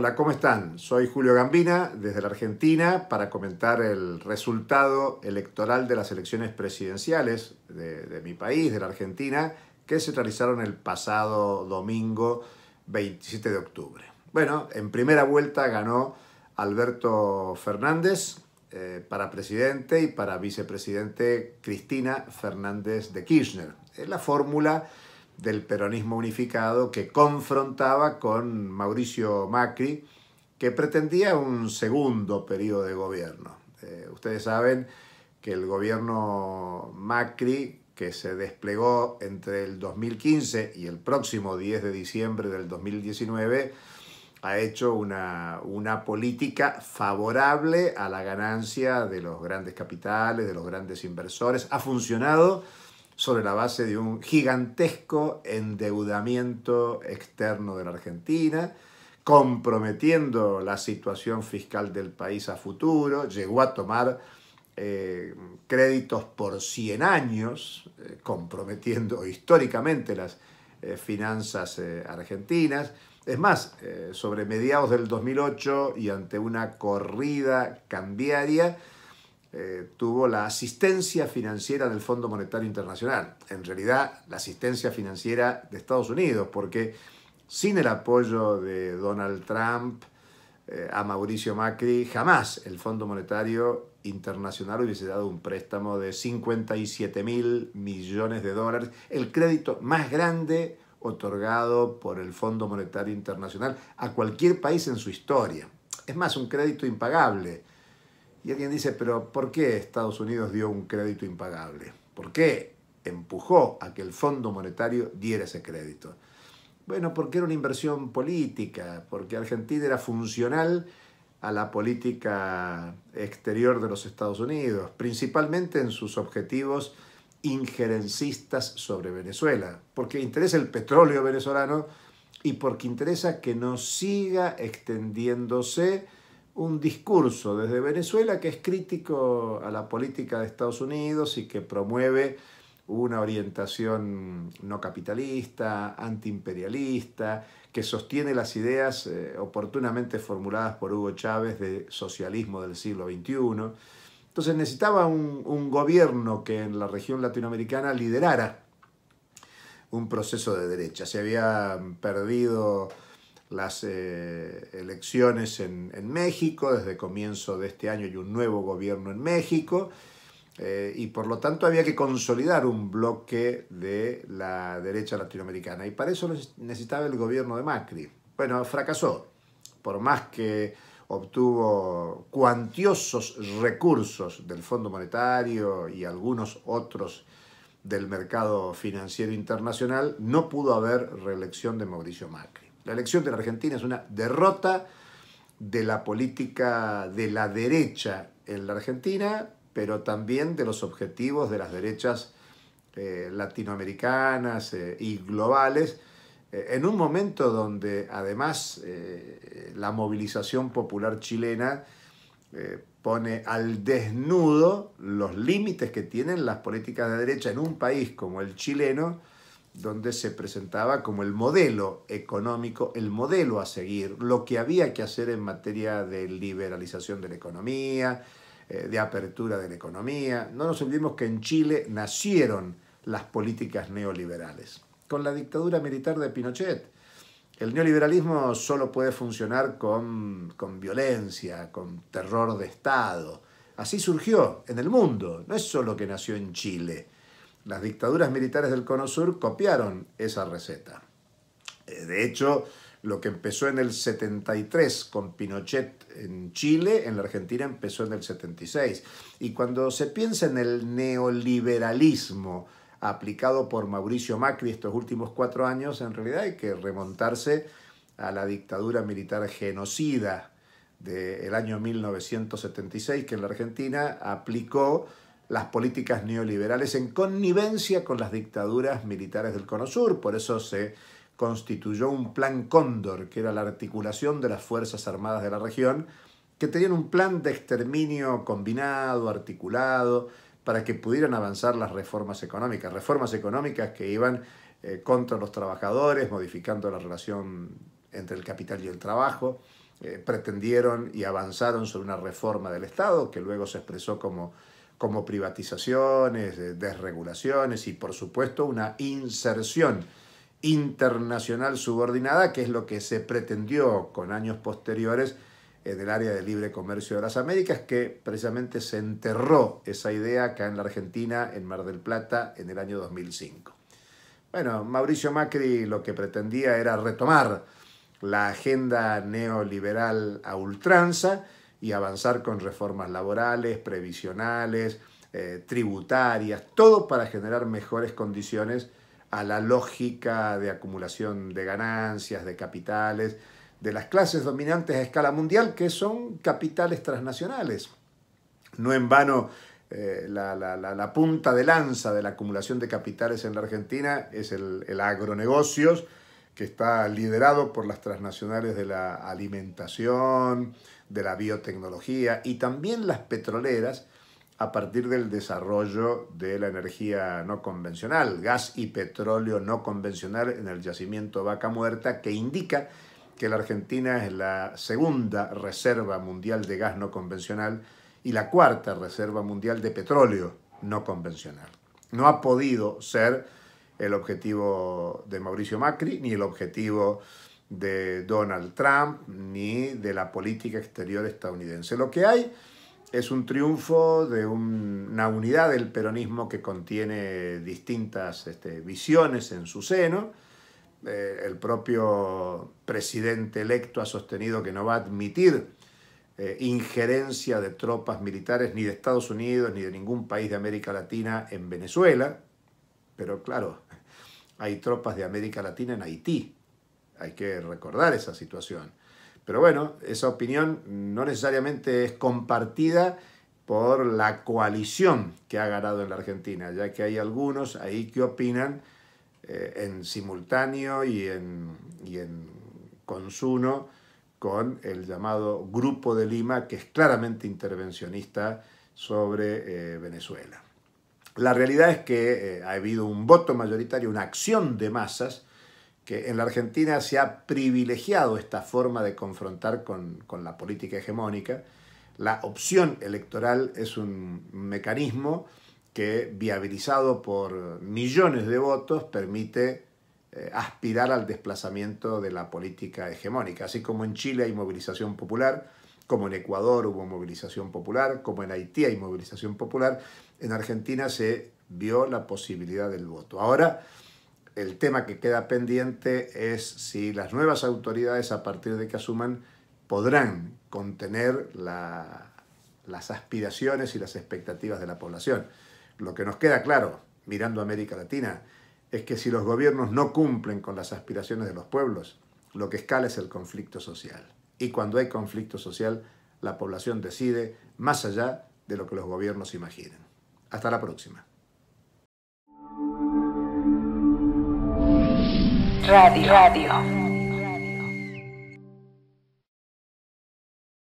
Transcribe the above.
Hola, ¿cómo están? Soy Julio Gambina desde la Argentina para comentar el resultado electoral de las elecciones presidenciales de, mi país, de la Argentina, que se realizaron el pasado domingo 27 de octubre. Bueno, en primera vuelta ganó Alberto Fernández eh, para presidente y para vicepresidente Cristina Fernández de Kirchner. Es la fórmula del peronismo unificado que confrontaba con Mauricio Macri, que pretendía un segundo periodo de gobierno. Eh, ustedes saben que el gobierno Macri, que se desplegó entre el 2015 y el próximo 10 de diciembre del 2019, ha hecho una, una política favorable a la ganancia de los grandes capitales, de los grandes inversores. Ha funcionado sobre la base de un gigantesco endeudamiento externo de la Argentina, comprometiendo la situación fiscal del país a futuro, llegó a tomar eh, créditos por 100 años, eh, comprometiendo históricamente las eh, finanzas argentinas. Es más, sobre mediados del 2008 y ante una corrida cambiaria, eh, tuvo la asistencia financiera del Fondo Monetario Internacional. En realidad, la asistencia financiera de Estados Unidos, porque sin el apoyo de Donald Trump eh, a Mauricio Macri, jamás el Fondo Monetario Internacional hubiese dado un préstamo de 57 mil millones de dólares, el crédito más grande otorgado por el Fondo Monetario Internacional a cualquier país en su historia. Es más, un crédito impagable y alguien dice, pero ¿por qué Estados Unidos dio un crédito impagable? ¿Por qué empujó a que el Fondo Monetario diera ese crédito? Bueno, porque era una inversión política, porque Argentina era funcional a la política exterior de los Estados Unidos, principalmente en sus objetivos injerencistas sobre Venezuela, porque interesa el petróleo venezolano y porque interesa que no siga extendiéndose un discurso desde Venezuela que es crítico a la política de Estados Unidos y que promueve una orientación no capitalista, antiimperialista, que sostiene las ideas eh, oportunamente formuladas por Hugo Chávez de socialismo del siglo XXI. Entonces necesitaba un gobierno que en la región latinoamericana liderara un proceso de derecha. Se había perdido las eh, elecciones en, México, desde comienzo de este año hay un nuevo gobierno en México, eh, y por lo tanto había que consolidar un bloque de la derecha latinoamericana, y para eso necesitaba el gobierno de Macri. Bueno, fracasó, por más que obtuvo cuantiosos recursos del Fondo Monetario y algunos otros del mercado financiero internacional, no pudo haber reelección de Mauricio Macri. La elección de la Argentina es una derrota de la política de la derecha en la Argentina, pero también de los objetivos de las derechas eh, latinoamericanas eh, y globales, eh, en un momento donde además la movilización popular chilena pone al desnudo los límites que tienen las políticas de derecha en un país como el chileno, donde se presentaba como el modelo económico, el modelo a seguir, lo que había que hacer en materia de liberalización de la economía, eh, de apertura de la economía. No nos olvidemos que en Chile nacieron las políticas neoliberales. Con la dictadura militar de Pinochet, el neoliberalismo solo puede funcionar con, violencia, con terror de Estado. Así surgió en el mundo, no es solo que nació en Chile. Las dictaduras militares del Cono Sur copiaron esa receta. Eh, de hecho, lo que empezó en el 73 con Pinochet en Chile, en la Argentina empezó en el 76. Y cuando se piensa en el neoliberalismo aplicado por Mauricio Macri estos últimos cuatro años, en realidad hay que remontarse a la dictadura militar genocida del año 1976 que en la Argentina aplicó las políticas neoliberales en connivencia con las dictaduras militares del Cono Sur. Por eso se constituyó un plan Cóndor, que era la articulación de las Fuerzas Armadas de la región, que tenían un plan de exterminio combinado, articulado, para que pudieran avanzar las reformas económicas, reformas económicas que iban eh, contra los trabajadores, modificando la relación entre el capital y el trabajo. Eh, pretendieron y avanzaron sobre una reforma del Estado, que luego se expresó como como privatizaciones, desregulaciones y por supuesto una inserción internacional subordinada, que es lo que se pretendió con años posteriores en eh, el área de libre comercio de las Américas, que precisamente se enterró esa idea acá en la Argentina, en Mar del Plata, en el año 2005. Bueno, Mauricio Macri lo que pretendía era retomar la agenda neoliberal a ultranza, y avanzar con reformas laborales, previsionales, eh, tributarias, todo para generar mejores condiciones a la lógica de acumulación de ganancias, de capitales, de las clases dominantes a escala mundial, que son capitales transnacionales. No en vano, eh, la, punta de lanza de la acumulación de capitales en la Argentina es el, el agronegocios, que está liderado por las transnacionales de la alimentación, de la biotecnología y también las petroleras a partir del desarrollo de la energía no convencional, gas y petróleo no convencional en el yacimiento Vaca Muerta, que indica que la Argentina es la segunda reserva mundial de gas no convencional y la cuarta reserva mundial de petróleo no convencional. No ha podido ser el objetivo de Mauricio Macri ni el objetivo de Donald Trump ni de la política exterior estadounidense. Lo que hay es un triunfo de una unidad del peronismo que contiene distintas este, visiones en su seno. Eh, el propio presidente electo ha sostenido que no va a admitir eh, injerencia de tropas militares ni de Estados Unidos ni de ningún país de América Latina en Venezuela. Pero claro, hay tropas de América Latina en Haití, hay que recordar esa situación. Pero bueno, esa opinión no necesariamente es compartida por la coalición que ha ganado en la Argentina, ya que hay algunos ahí que opinan eh, en simultáneo y en, y en consuno con el llamado Grupo de Lima, que es claramente intervencionista sobre eh, Venezuela. La realidad es que eh, ha habido un voto mayoritario, una acción de masas que en la Argentina se ha privilegiado esta forma de confrontar con, la política hegemónica. La opción electoral es un mecanismo que, viabilizado por millones de votos, permite eh, aspirar al desplazamiento de la política hegemónica. Así como en Chile hay movilización popular, como en Ecuador hubo movilización popular, como en Haití hay movilización popular, en Argentina se vio la posibilidad del voto. Ahora, el tema que queda pendiente es si las nuevas autoridades a partir de que asuman podrán contener las aspiraciones y las expectativas de la población. Lo que nos queda claro, mirando a América Latina, es que si los gobiernos no cumplen con las aspiraciones de los pueblos, lo que escala es el conflicto social. Y cuando hay conflicto social, la población decide más allá de lo que los gobiernos imaginen. Hasta la próxima. Radio. Radio.